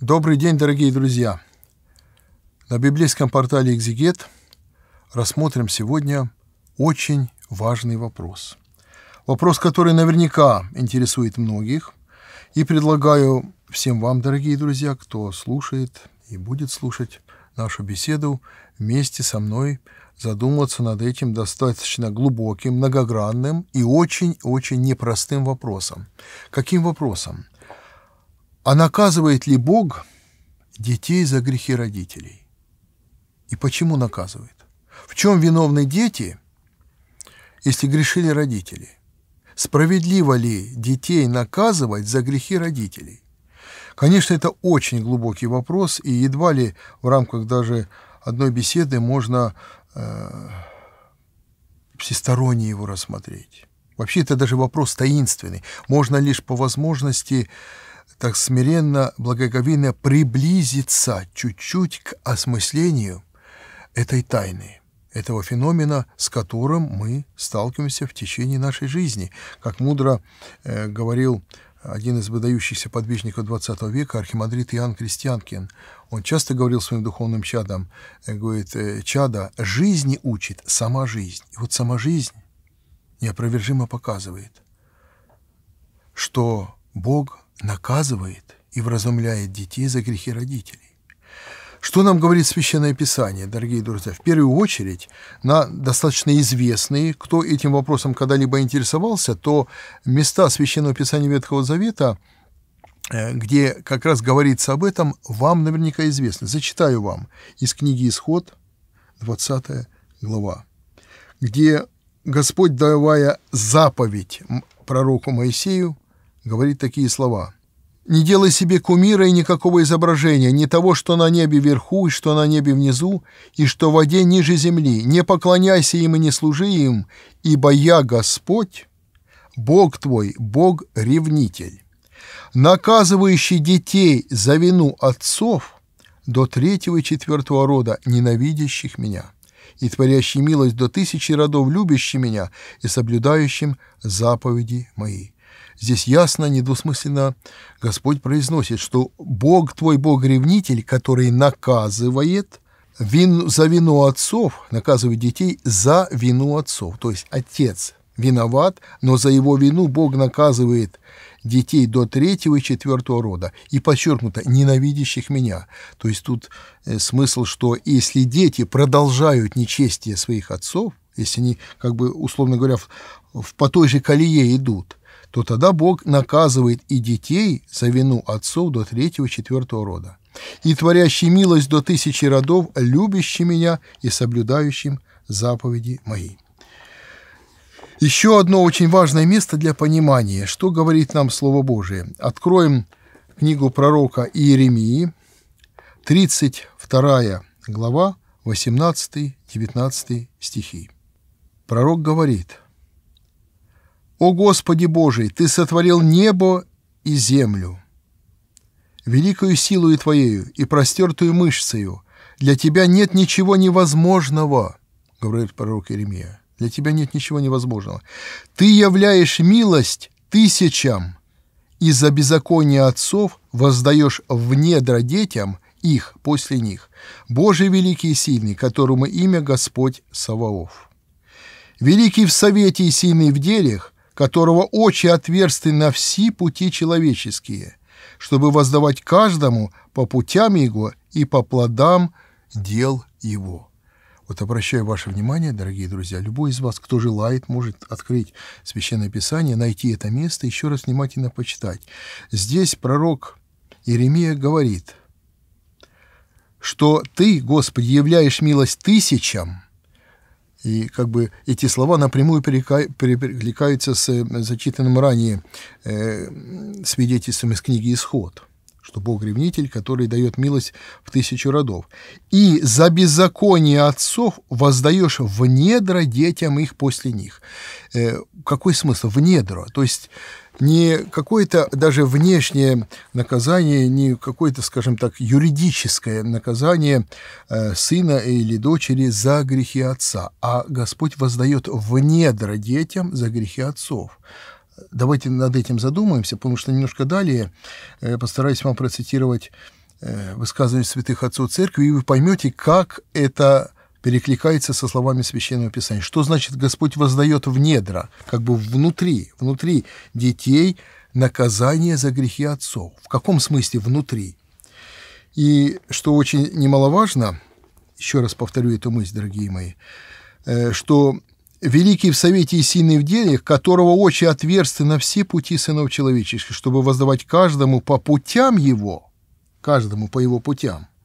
Добрый день, дорогие друзья! На библейском портале «Экзегет» рассмотрим сегодня очень важный вопрос. Вопрос, который наверняка интересует многих. И предлагаю всем вам, дорогие друзья, кто слушает и будет слушать нашу беседу, вместе со мной задуматься над этим достаточно глубоким, многогранным и очень-очень непростым вопросом. Каким вопросом? – а наказывает ли Бог детей за грехи родителей? И почему наказывает? В чем виновны дети, если грешили родители? Справедливо ли детей наказывать за грехи родителей? Конечно, это очень глубокий вопрос, и едва ли в рамках даже одной беседы можно э, всесторонне его рассмотреть. Вообще это даже вопрос таинственный. Можно лишь по возможности так смиренно, благоговейно приблизиться чуть-чуть к осмыслению этой тайны этого феномена, с которым мы сталкиваемся в течение нашей жизни. Как мудро э, говорил один из выдающихся подвижников XX века, архимандрит Иоанн Крестьянкин, он часто говорил своим духовным чадам, э, говорит, э, чада жизни учит сама жизнь. И вот сама жизнь неопровержимо показывает, что Бог наказывает и вразумляет детей за грехи родителей. Что нам говорит Священное Писание, дорогие друзья? В первую очередь, на достаточно известные, кто этим вопросом когда-либо интересовался, то места Священного Писания Ветхого Завета, э, где как раз говорится об этом, вам наверняка известны. Зачитаю вам из книги «Исход», 20 глава, где Господь, давая заповедь пророку Моисею, говорит такие слова. «Не делай себе кумира и никакого изображения, ни того, что на небе вверху, и что на небе внизу, и что в воде ниже земли. Не поклоняйся им и не служи им, ибо я Господь, Бог твой, Бог-ревнитель, наказывающий детей за вину отцов до третьего и четвертого рода, ненавидящих меня» и творящий милость до тысячи родов, любящий меня и соблюдающим заповеди мои». Здесь ясно, недвусмысленно Господь произносит, что Бог твой Бог-ревнитель, который наказывает вин, за вину отцов, наказывает детей за вину отцов. То есть отец виноват, но за его вину Бог наказывает детей до третьего и четвертого рода. И подчеркнуто, ненавидящих меня. То есть тут э, смысл, что если дети продолжают нечестие своих отцов, если они, как бы, условно говоря, в, в по той же колее идут, то тогда Бог наказывает и детей за вину отцов до третьего-четвертого рода, и творящий милость до тысячи родов, любящий меня и соблюдающим заповеди мои». Еще одно очень важное место для понимания, что говорит нам Слово Божие. Откроем книгу пророка Иеремии, 32 глава, 18-19 стихи. Пророк говорит – «О Господи Божий, Ты сотворил небо и землю! Великою силою Твоею и простертую мышцею для Тебя нет ничего невозможного!» — говорит пророк Иеремия. «Для Тебя нет ничего невозможного. Ты являешь милость тысячам, и за беззаконие отцов воздаешь в недра детям их после них. Божий великий и сильный, которому имя Господь Саваоф. Великий в совете и сильный в делях, которого очи отверсты на все пути человеческие, чтобы воздавать каждому по путям его и по плодам дел его». Вот обращаю ваше внимание, дорогие друзья, любой из вас, кто желает, может открыть Священное Писание, найти это место, еще раз внимательно почитать. Здесь пророк Иеремия говорит, что «Ты, Господи, являешь милость тысячам, и как бы эти слова напрямую перекликаются с э, зачитанным ранее э, свидетельством из книги «Исход», что Бог ревнитель, который дает милость в тысячу родов. «И за беззаконие отцов воздаешь в недра детям их после них». Э, какой смысл? В недра. То есть не какое-то даже внешнее наказание, не какое-то, скажем так, юридическое наказание э, сына или дочери за грехи отца, а Господь воздает в недра детям за грехи отцов. Давайте над этим задумаемся, потому что немножко далее э, я постараюсь вам процитировать э, высказывание святых отцов церкви, и вы поймете, как это перекликается со словами Священного Писания. Что значит Господь воздает в недра, как бы внутри, внутри детей наказание за грехи отцов? В каком смысле внутри? И что очень немаловажно, еще раз повторю эту мысль, дорогие мои, э, что великий в совете и сильный в деле, которого очи отверсты на все пути сынов человеческих, чтобы воздавать каждому по путям его, каждому по его путям –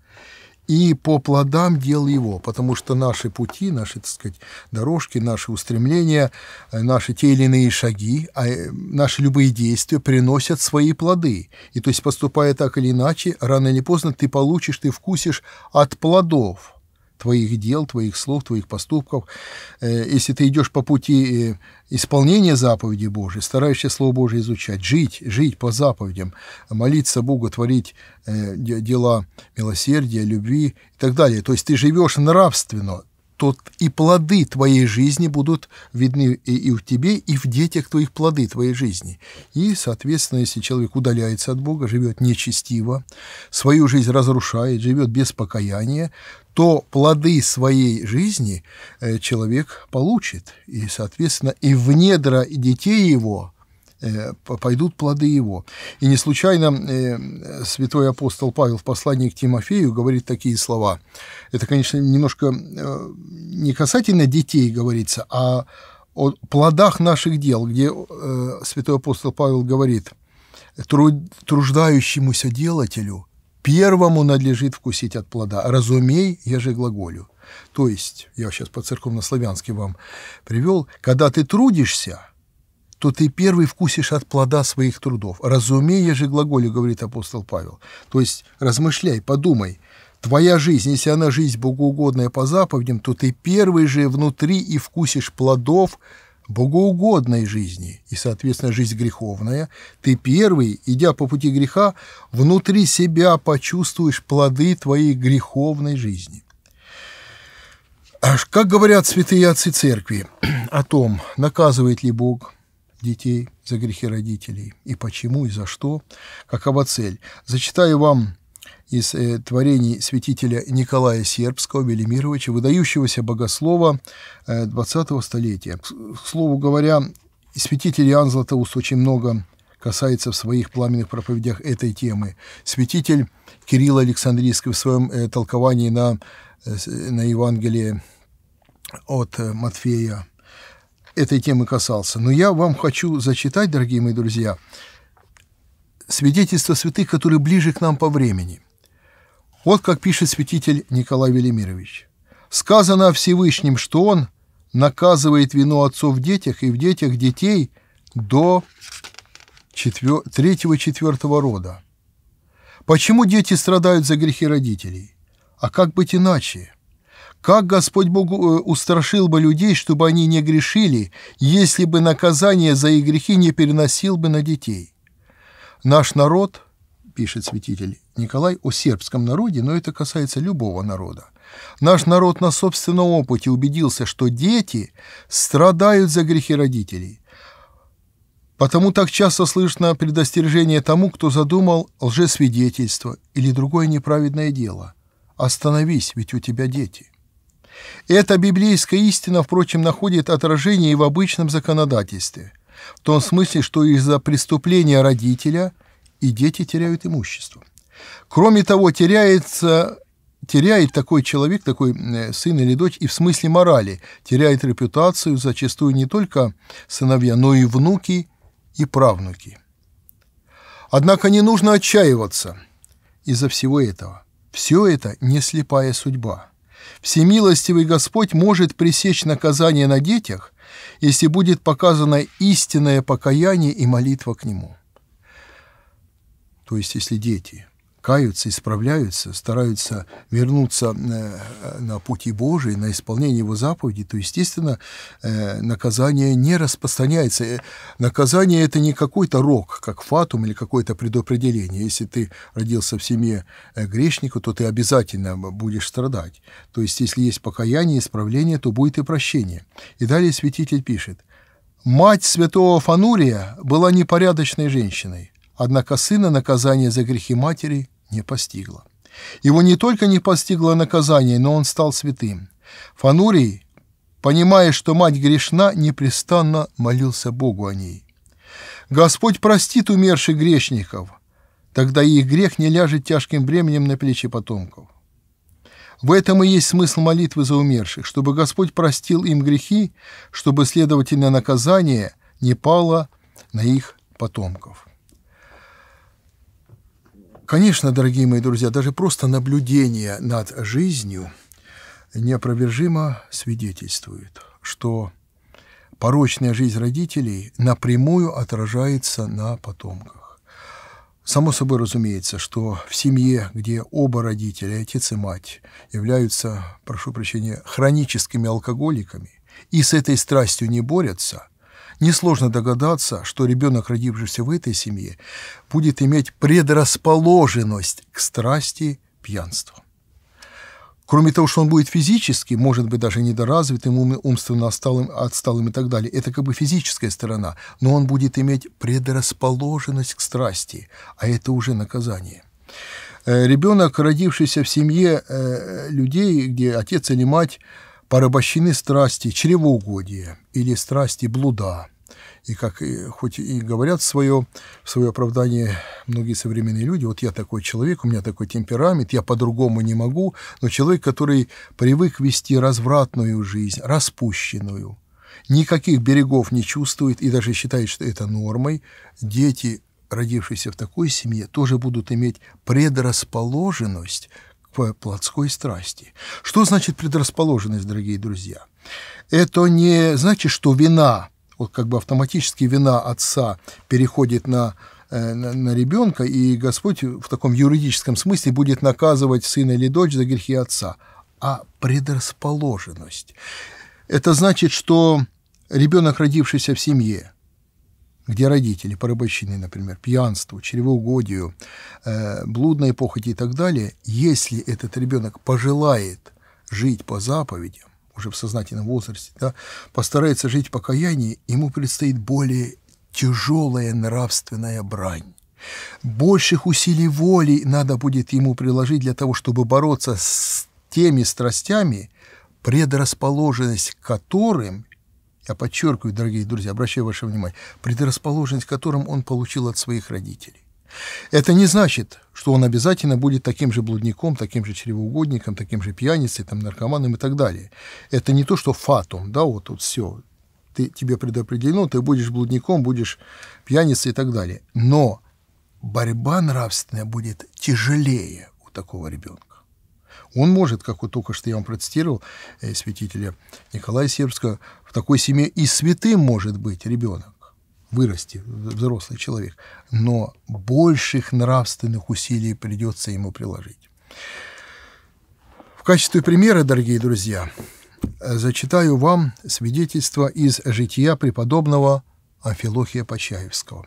и по плодам дел его, потому что наши пути, наши, так сказать, дорожки, наши устремления, э, наши те или иные шаги, а, э, наши любые действия приносят свои плоды. И то есть, поступая так или иначе, рано или поздно ты получишь, ты вкусишь от плодов – твоих дел, твоих слов, твоих поступков. Э, если ты идешь по пути э, исполнения заповеди Божьей, стараешься Слово Божье изучать, жить, жить по заповедям, молиться Богу, творить э, дела милосердия, любви и так далее. То есть ты живешь нравственно, то и плоды твоей жизни будут видны и в тебе, и в детях твоих плоды твоей жизни. И, соответственно, если человек удаляется от Бога, живет нечестиво, свою жизнь разрушает, живет без покаяния, то плоды своей жизни э, человек получит. И, соответственно, и в недра детей его – Э, пойдут плоды его. И не случайно э, святой апостол Павел в послании к Тимофею говорит такие слова. Это, конечно, немножко э, не касательно детей говорится, а о плодах наших дел, где святой апостол Павел говорит, труждающемуся делателю первому надлежит вкусить от плода, разумей, я же глаголю. То есть, я сейчас по-церковно-славянски вам привел, когда ты трудишься – то ты первый вкусишь от плода своих трудов. Разумея же глаголе, говорит апостол Павел. То есть размышляй, подумай. Твоя жизнь, если она жизнь богоугодная по заповедям, то ты первый же внутри и вкусишь плодов богоугодной жизни и, соответственно, жизнь греховная, ты первый, идя по пути греха, внутри себя почувствуешь плоды твоей греховной жизни. Как говорят святые отцы церкви о том, наказывает ли Бог детей за грехи родителей. И почему, и за что, какова цель. Зачитаю вам из э, творений святителя Николая Сербского Велимировича, выдающегося богослова э, 20-го столетия. К слову говоря, святитель Иоанн Златоуст очень много касается в своих пламенных проповедях этой темы. Святитель Кирилл Александрийский в своем э, толковании на, э, на Евангелие от э, Матфея – этой темы касался. Но я вам хочу зачитать, дорогие мои друзья, свидетельство святых, которые ближе к нам по времени. Вот как пишет святитель Николай Велимирович. «Сказано о Всевышнем, что он наказывает вину отцов в детях и в детях детей до третьего-четвертого рода. Почему дети страдают за грехи родителей? А как быть иначе? Как Господь Бог э, устрашил бы людей, чтобы они не грешили, если бы наказание за их грехи не переносил бы на детей? Наш народ, пишет святитель Николай о сербском народе, но это касается любого народа. Наш народ на собственном опыте убедился, что дети страдают за грехи родителей. Потому так часто слышно предостережение тому, кто задумал лжесвидетельство или другое неправедное дело. «Остановись, ведь у тебя дети». Эта библейская истина, впрочем, находит отражение и в обычном законодательстве, в том смысле, что из-за преступления родителя и дети теряют имущество. Кроме того, теряется теряет такой человек, такой э, сын или дочь, и в смысле морали, теряет репутацию зачастую не только сыновья, но и внуки и правнуки. Однако не нужно отчаиваться из-за всего этого. Все это не слепая судьба. Всемилостивый Господь может пресечь наказание на детях, если будет показано истинное покаяние и молитва к Нему. То есть, если дети – каются, исправляются, стараются вернуться э, на пути Божий, на исполнение Его заповеди, то, естественно, э, наказание не распространяется. Э, наказание – это не какой-то рок, как фатум или какое-то предопределение. Если ты родился в семье грешника, то ты обязательно будешь страдать. То есть, если есть покаяние, исправление, то будет и прощение. И далее святитель пишет. «Мать святого Фанурия была непорядочной женщиной, однако сына наказание за грехи матери не постигло. Его не только не постигло наказание, но он стал святым. Фанурий, понимая, что мать грешна, непрестанно молился Богу о ней. «Господь простит умерших грешников, тогда их грех не ляжет тяжким бременем на плечи потомков». В этом и есть смысл молитвы за умерших, чтобы Господь простил им грехи, чтобы, следовательное наказание не пало на их потомков. Конечно, дорогие мои друзья, даже просто наблюдение над жизнью неопровержимо свидетельствует, что порочная жизнь родителей напрямую отражается на потомках. Само собой разумеется, что в семье, где оба родителя, отец и мать, являются, прошу прощения, хроническими алкоголиками и с этой страстью не борются – Несложно догадаться, что ребенок, родившийся в этой семье, будет иметь предрасположенность к страсти пьянства. Кроме того, что он будет физически, может быть, даже недоразвитым, умственно отсталым, отсталым и так далее, это как бы физическая сторона, но он будет иметь предрасположенность к страсти, а это уже наказание. Э, ребенок, родившийся в семье э, людей, где отец или мать порабощены страсти чревоугодия или страсти блуда. И как и, э, хоть и говорят свое, свое оправдание многие современные люди, вот я такой человек, у меня такой темперамент, я по-другому не могу, но человек, который привык вести развратную жизнь, распущенную, никаких берегов не чувствует и даже считает, что это нормой, дети родившиеся в такой семье, тоже будут иметь предрасположенность по плотской страсти. Что значит предрасположенность, дорогие друзья? Это не значит, что вина, вот как бы автоматически вина отца переходит э, на, на ребенка, и Господь в таком юридическом смысле будет наказывать сына или дочь за грехи отца, а предрасположенность. Это значит, что ребенок, родившийся в семье, где родители порабощены, например, пьянству, чревоугодию, э, блудной похоти и так далее, если этот ребенок пожелает жить по заповедям, уже в сознательном возрасте, да, постарается жить в покаянии, ему предстоит более тяжелая нравственная брань. Больших усилий воли надо будет ему приложить для того, чтобы бороться с теми страстями, предрасположенность к которым я подчеркиваю, дорогие друзья, обращаю ваше внимание, предрасположенность которым он получил от своих родителей. Это не значит, что он обязательно будет таким же блудником, таким же чревоугодником, таким же пьяницей, там, наркоманом и так далее. Это не то, что фатум, да, вот тут вот все, ты, тебе предопределено, ты будешь блудником, будешь пьяницей и так далее. Но борьба нравственная будет тяжелее у такого ребенка. Он может, как вот только что я вам процитировал э, святителя Николая Сербского, такой семье и святым может быть ребенок, вырасти взрослый человек, но больших нравственных усилий придется ему приложить. В качестве примера, дорогие друзья, э, зачитаю вам свидетельство из жития преподобного Амфилохия Почаевского.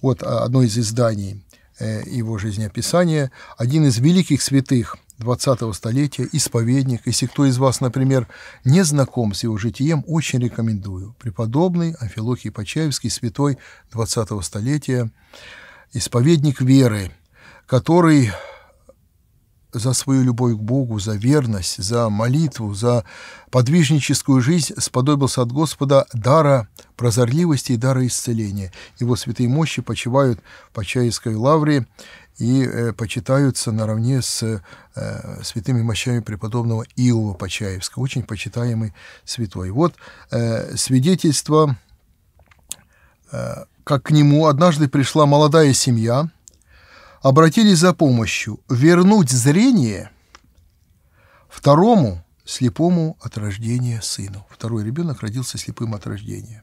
Вот а, одно из изданий э, его жизнеописания. Один из великих святых – 20-го столетия, исповедник. Если кто из вас, например, не знаком с его житием, очень рекомендую. Преподобный Амфилохий Почаевский, святой 20-го столетия, исповедник веры, который за свою любовь к Богу, за верность, за молитву, за подвижническую жизнь сподобился от Господа дара прозорливости и дара исцеления. Его святые мощи почивают в Почаевской лавре, и э, почитаются наравне с э, святыми мощами преподобного Иова Почаевского, очень почитаемый святой. Вот э, свидетельство, э, как к нему однажды пришла молодая семья, обратились за помощью вернуть зрение второму слепому от рождения сыну. Второй ребенок родился слепым от рождения.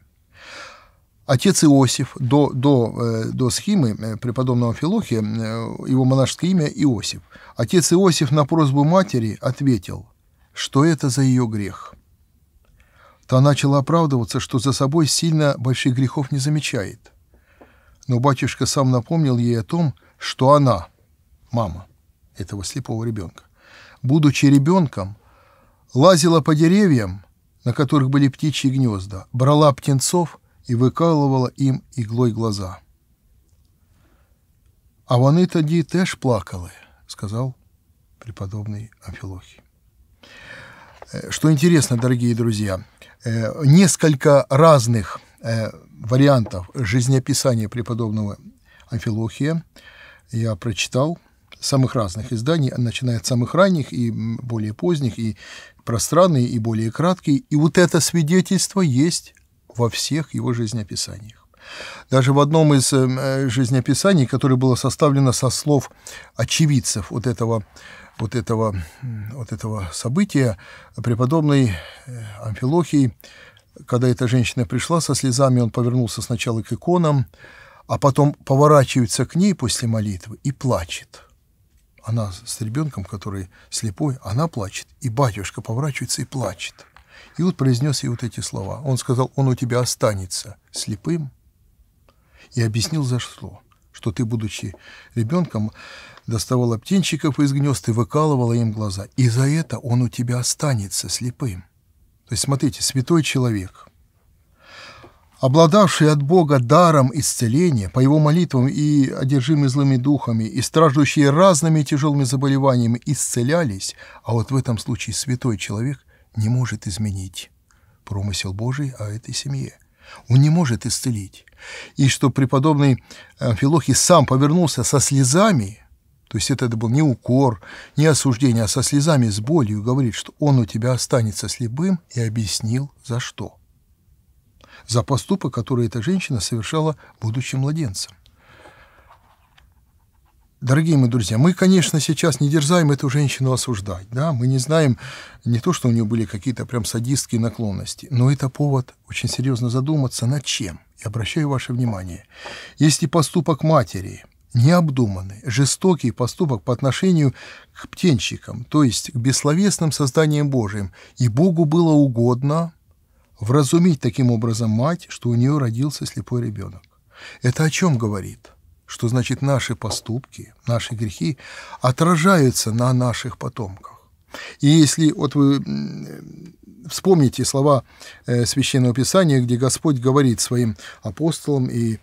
Отец Иосиф до, до, э, до схимы э, преподобного Филохия, э, его монашеское имя Иосиф. Отец Иосиф на просьбу матери ответил, что это за ее грех. Та начала оправдываться, что за собой сильно больших грехов не замечает. Но батюшка сам напомнил ей о том, что она, мама этого слепого ребенка, будучи ребенком, лазила по деревьям, на которых были птичьи гнезда, брала птенцов – и выкалывала им иглой глаза. А вони тоді теж плакали, сказал преподобный Амфилохий. Что интересно, дорогие друзья, несколько разных вариантов жизнеописания преподобного Амфилохия я прочитал самых разных изданий, начиная от самых ранних и более поздних, и пространные, и более краткие. И вот это свидетельство есть во всех его жизнеописаниях. Даже в одном из эм, э, жизнеописаний, которое было составлено со слов очевидцев вот этого, вот этого, вот этого события, преподобный э, Амфилохий, когда эта женщина пришла со слезами, он повернулся сначала к иконам, а потом поворачивается к ней после молитвы и плачет. Она с ребенком, который слепой, она плачет, и батюшка поворачивается и плачет. Иуд произнес ей вот эти слова. Он сказал, он у тебя останется слепым. И объяснил, за что. Что ты, будучи ребенком, доставала птенчиков из гнезд и выкалывала им глаза. И за это он у тебя останется слепым. То есть, смотрите, святой человек, обладавший от Бога даром исцеления, по его молитвам и одержимый злыми духами, и страждущие разными тяжелыми заболеваниями исцелялись, а вот в этом случае святой человек не может изменить промысел Божий о этой семье. Он не может исцелить. И что преподобный э, Филохий сам повернулся со слезами, то есть это, был не укор, не осуждение, а со слезами, с болью, говорит, что он у тебя останется слепым, и объяснил, за что. За поступок, который эта женщина совершала будучи младенцем. Дорогие мои друзья, мы, конечно, сейчас не дерзаем эту женщину осуждать, да, мы не знаем не то, что у нее были какие-то прям садистские наклонности, но это повод очень серьезно задуматься, над чем. И обращаю ваше внимание, если поступок матери необдуманный, жестокий поступок по отношению к птенчикам, то есть к бессловесным созданиям Божьим, и Богу было угодно вразумить таким образом мать, что у нее родился слепой ребенок. Это о чем говорит? что значит наши поступки, наши грехи отражаются на наших потомках. И если вот вы э, вспомните слова э, Священного Писания, где Господь говорит своим апостолам и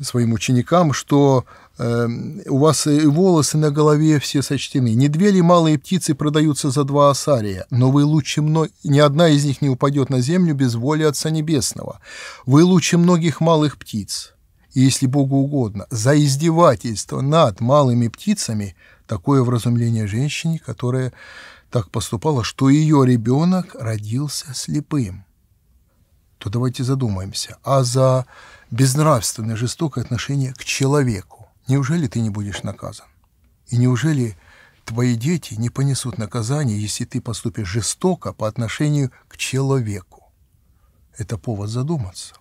своим ученикам, что эм, у вас и волосы на голове все сочтены. Не две ли малые птицы продаются за два осария, но вы лучше многих, Ни одна из них не упадет на землю без воли Отца Небесного. Вы лучше многих малых птиц и, если Богу угодно, за издевательство над малыми птицами такое вразумление женщине, которая так поступала, что ее ребенок родился слепым. То давайте задумаемся, а за безнравственное жестокое отношение к человеку неужели ты не будешь наказан? И неужели твои дети не понесут наказание, если ты поступишь жестоко по отношению к человеку? Это повод задуматься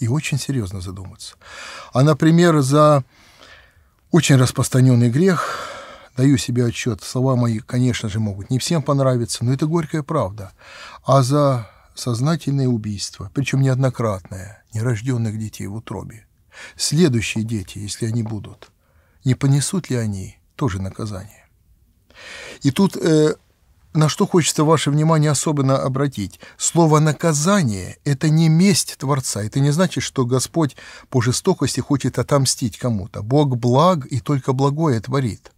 и очень серьезно задуматься. А, например, за очень распространенный грех, даю себе отчет, слова мои, конечно же, могут не всем понравиться, но это горькая правда, а за сознательное убийство, причем неоднократное, нерожденных детей в утробе. Следующие дети, если они будут, не понесут ли они тоже наказание? И тут э, на что хочется ваше внимание особенно обратить. Слово «наказание» — это не месть Творца. Это не значит, что Господь по жестокости хочет отомстить кому-то. Бог благ и только благое творит.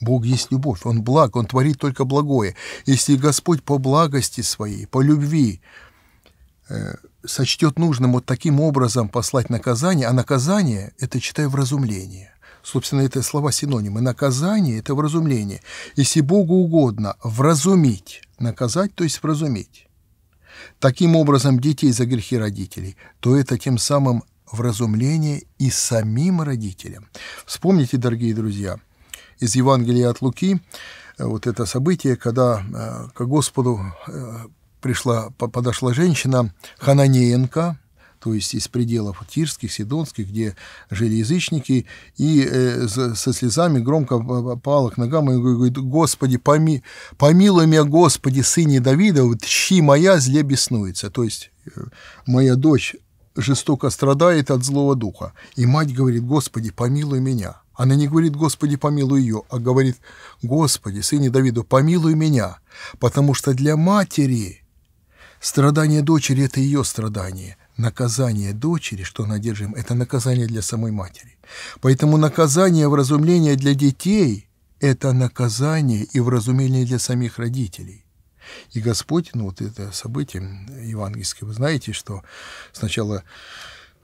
Бог есть любовь, Он благ, Он творит только благое. Если Господь по благости своей, по любви э, сочтет нужным вот таким образом послать наказание, а наказание — это, читай, вразумление. Собственно, это слова синонимы. Наказание – это вразумление. Если Богу угодно вразумить, наказать, то есть вразумить, таким образом детей за грехи родителей, то это тем самым вразумление и самим родителям. Вспомните, дорогие друзья, из Евангелия от Луки э, вот это событие, когда э, к Господу э, пришла, подошла женщина Хананеенко – то есть из пределов тирских, сидонских, где жили язычники, и э, со слезами громко пала к ногам и говорит, «Господи, поми, помилуй меня, Господи, сыне Давида, чьи моя зле беснуется». То есть э, моя дочь жестоко страдает от злого духа. И мать говорит, «Господи, помилуй меня». Она не говорит «Господи, помилуй ее», а говорит «Господи, сыне Давида, помилуй меня», потому что для матери страдание дочери – это ее страдание наказание дочери, что она держим, это наказание для самой матери. Поэтому наказание вразумления для детей – это наказание и вразумление для самих родителей. И Господь, ну вот это событие евангельское, вы знаете, что сначала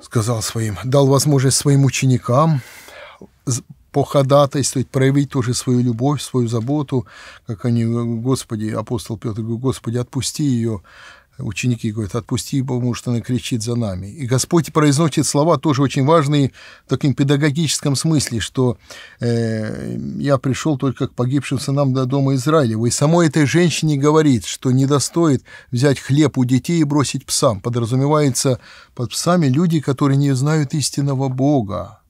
сказал своим, дал возможность своим ученикам походатайствовать, проявить тоже свою любовь, свою заботу, как они, Господи, апостол Петр говорит, Господи, отпусти ее ученики говорят, отпусти потому что он кричит за нами. И Господь произносит слова тоже очень важные в таком педагогическом смысле, что э, я пришел только к погибшим сынам до дома Израилева. И самой этой женщине говорит, что не достоит взять хлеб у детей и бросить псам. Подразумевается под псами люди, которые не знают истинного Бога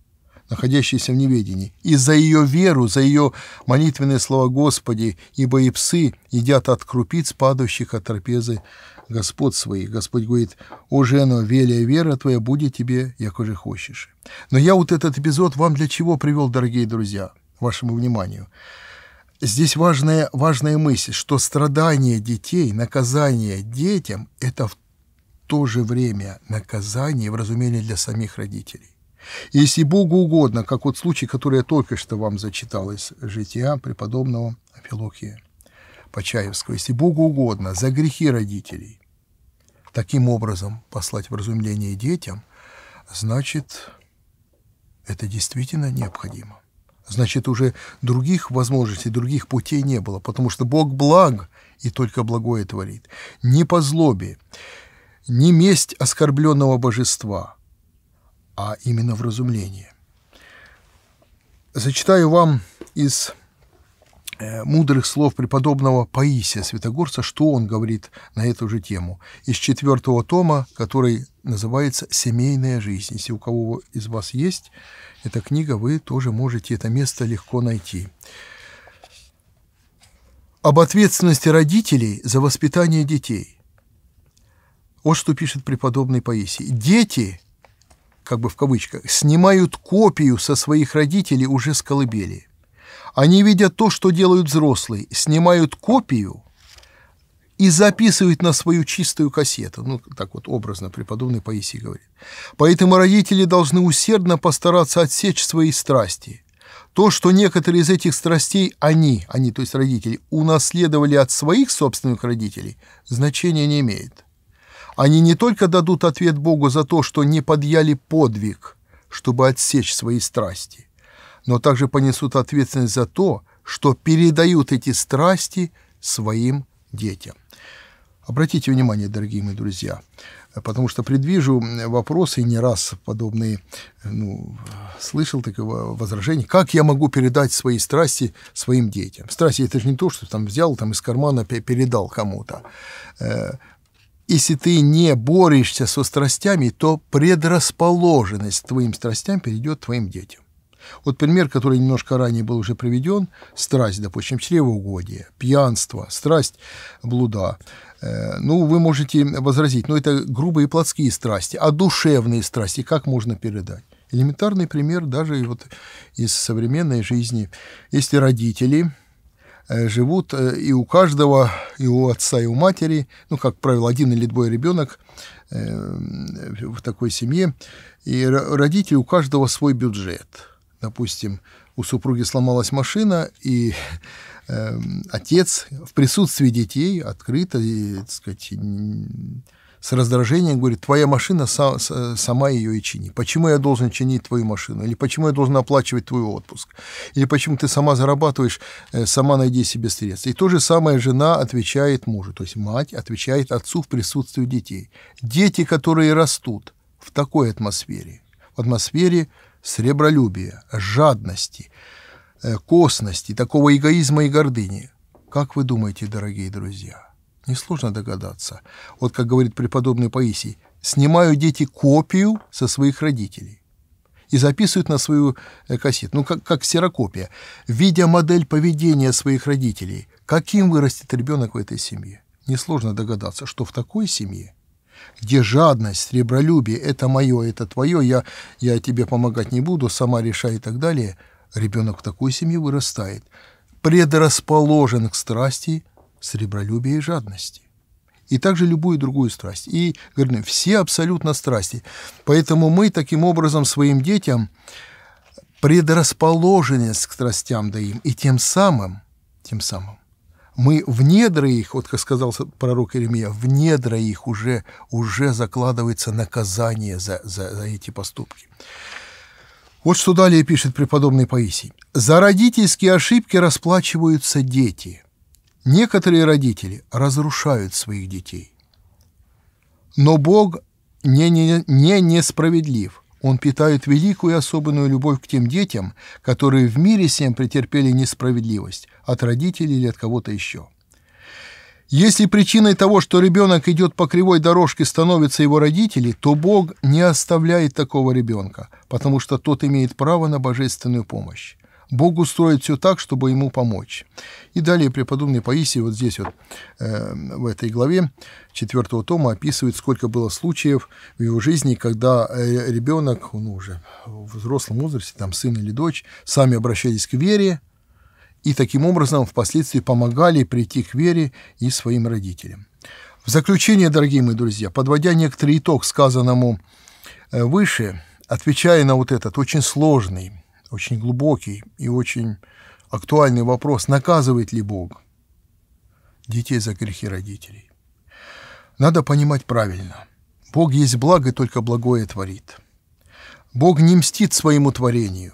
находящиеся в неведении. И за ее веру, за ее молитвенные слова «Господи, ибо и псы едят от крупиц, падающих от трапезы господ своих. Господь говорит, «Ожено, велия вера твоя, будет тебе, якоже хочешь». Но я вот этот эпизод вам для чего привел, дорогие друзья, вашему вниманию? Здесь важная, важная мысль, что страдание детей, наказание детям – это в то же время наказание, в разумении для самих родителей. Если Богу угодно, как вот случай, который я только что вам зачитал из жития преподобного Филокия, по Почаевского, если Богу угодно, за грехи родителей, таким образом послать вразумление детям, значит, это действительно необходимо. Значит, уже других возможностей, других путей не было, потому что Бог благ и только благое творит. Не по злобе, не месть оскорбленного божества, а именно вразумление. Зачитаю вам из Э, мудрых слов преподобного Паисия Святогорца, что он говорит на эту же тему, из четвертого тома, который называется «Семейная жизнь». Если у кого из вас есть эта книга, вы тоже можете это место легко найти. Об ответственности родителей за воспитание детей. Вот что пишет преподобный Паисий. «Дети, как бы в кавычках, снимают копию со своих родителей уже с колыбели» Они видят то, что делают взрослые, снимают копию и записывают на свою чистую кассету. Ну, так вот образно преподобный Паисий говорит. Поэтому родители должны усердно постараться отсечь свои страсти. То, что некоторые из этих страстей они, они, то есть родители, унаследовали от своих собственных родителей, значения не имеет. Они не только дадут ответ Богу за то, что не подъяли подвиг, чтобы отсечь свои страсти, но также понесут ответственность за то, что передают эти страсти своим детям. Обратите внимание, дорогие мои друзья, потому что предвижу вопросы, не раз подобные, ну, слышал такого возражения, как я могу передать свои страсти своим детям. Страсти – это же не то, что там взял там, из кармана, передал кому-то. Э, Если ты не борешься со страстями, то предрасположенность твоим страстям перейдет твоим детям. Вот пример, который немножко ранее был уже приведен, страсть, допустим, чревоугодие, пьянство, страсть блуда. Э, ну, вы можете возразить, но ну, это грубые плотские страсти, а душевные страсти как можно передать? Элементарный пример даже вот из современной жизни. Если родители э, живут, э, и у каждого, и у отца, и у матери, ну, как правило, один или двое ребенок в такой семье, и родители, у каждого свой бюджет – допустим, у супруги сломалась машина, и э, отец в присутствии детей открыто, и, так сказать, с раздражением говорит, твоя машина, са, сама ее и чини. Почему я должен чинить твою машину? Или почему я должен оплачивать твой отпуск? Или почему ты сама зарабатываешь, э, сама найди себе средства? И то же самое жена отвечает мужу, то есть мать отвечает отцу в присутствии детей. Дети, которые растут в такой атмосфере, в атмосфере сребролюбия, жадности, э, косности, такого эгоизма и гордыни. Как вы думаете, дорогие друзья? Несложно догадаться. Вот как говорит преподобный Паисий, снимаю дети копию со своих родителей и записывают на свою э, кассету, ну, как, как серокопия, видя модель поведения своих родителей, каким вырастет ребенок в этой семье. Несложно догадаться, что в такой семье где жадность, сребролюбие, это мое, это твое, я, я тебе помогать не буду, сама решай и так далее, ребенок в такой семье вырастает, предрасположен к страсти, сребролюбия и жадности. И также любую другую страсть. И, говорю, ну, все абсолютно страсти. Поэтому мы таким образом своим детям предрасположенность к страстям даем, и тем самым, тем самым мы в недра их, вот как сказал пророк Иеремия, в недра их уже, уже закладывается наказание за, за, за эти поступки. Вот что далее пишет преподобный Паисий. «За родительские ошибки расплачиваются дети. Некоторые родители разрушают своих детей. Но Бог не, не, не несправедлив. Он питает великую и особенную любовь к тем детям, которые в мире всем претерпели несправедливость от родителей или от кого-то еще. Если причиной того, что ребенок идет по кривой дорожке, становятся его родители, то Бог не оставляет такого ребенка, потому что тот имеет право на божественную помощь. Бог устроит все так, чтобы ему помочь. И далее преподобный Паисий вот здесь вот э, в этой главе четвертого тома описывает, сколько было случаев в его жизни, когда э, ребенок, ну уже в взрослом возрасте, там сын или дочь, сами обращались к вере, и таким образом впоследствии помогали прийти к вере и своим родителям. В заключение, дорогие мои друзья, подводя некоторый итог сказанному э, выше, отвечая на вот этот очень сложный, очень глубокий и очень актуальный вопрос, наказывает ли Бог детей за грехи родителей. Надо понимать правильно. Бог есть благо, только благое творит. Бог не мстит своему творению.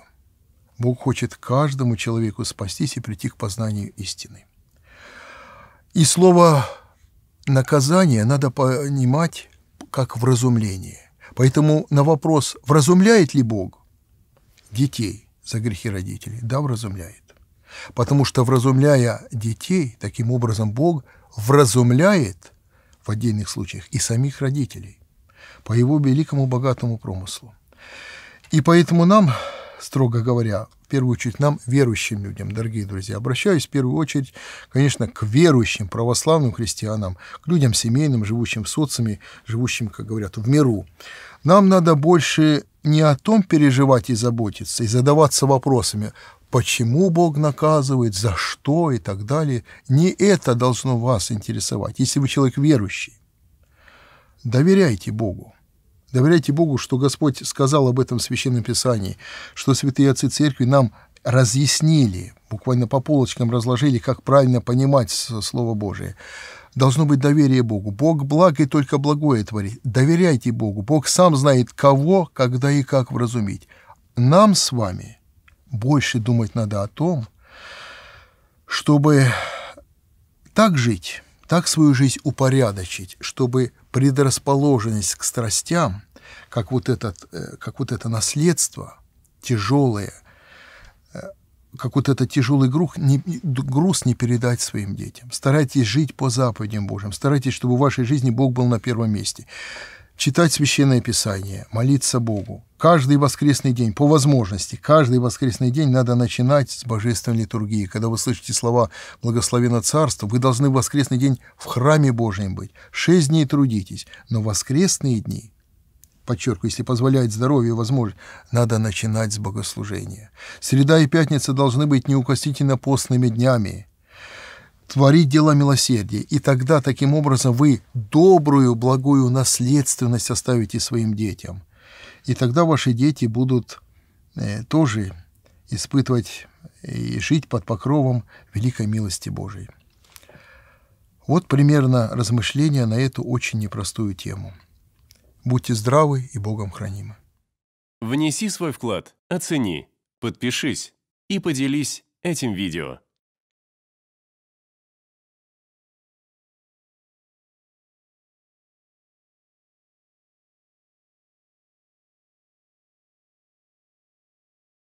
Бог хочет каждому человеку спастись и прийти к познанию истины. И слово наказание надо понимать как вразумление. Поэтому на вопрос, вразумляет ли Бог детей, за грехи родителей, да вразумляет. Потому что вразумляя детей, таким образом Бог вразумляет в отдельных случаях и самих родителей по его великому богатому промыслу. И поэтому нам строго говоря, в первую очередь нам, верующим людям, дорогие друзья. Обращаюсь в первую очередь, конечно, к верующим православным христианам, к людям семейным, живущим в социуме, живущим, как говорят, в миру. Нам надо больше не о том переживать и заботиться, и задаваться вопросами, почему Бог наказывает, за что и так далее. Не это должно вас интересовать, если вы человек верующий. Доверяйте Богу. Доверяйте Богу, что Господь сказал об этом в Священном Писании, что святые отцы церкви нам разъяснили, буквально по полочкам разложили, как правильно понимать Слово Божие. Должно быть доверие Богу. Бог благ и только благое творит. Доверяйте Богу. Бог сам знает, кого, когда и как вразумить. Нам с вами больше думать надо о том, чтобы так жить, так свою жизнь упорядочить, чтобы предрасположенность к страстям, как вот, этот, э, как вот это наследство тяжелое, э, как вот этот тяжелый груз не, груз не передать своим детям. Старайтесь жить по заповедям Божьим, старайтесь, чтобы в вашей жизни Бог был на первом месте читать Священное Писание, молиться Богу. Каждый воскресный день, по возможности, каждый воскресный день надо начинать с божественной литургии. Когда вы слышите слова «благословено царство», вы должны в воскресный день в храме Божьем быть. Шесть дней трудитесь, но воскресные дни, подчеркиваю, если позволяет здоровье и возможность, надо начинать с богослужения. Среда и пятница должны быть неукосительно постными днями творить дела милосердия, и тогда таким образом вы добрую, благую наследственность оставите своим детям. И тогда ваши дети будут э, тоже испытывать э, и жить под покровом великой милости Божией. Вот примерно размышления на эту очень непростую тему. Будьте здравы и Богом хранимы. Внеси свой вклад, оцени, подпишись и поделись этим видео.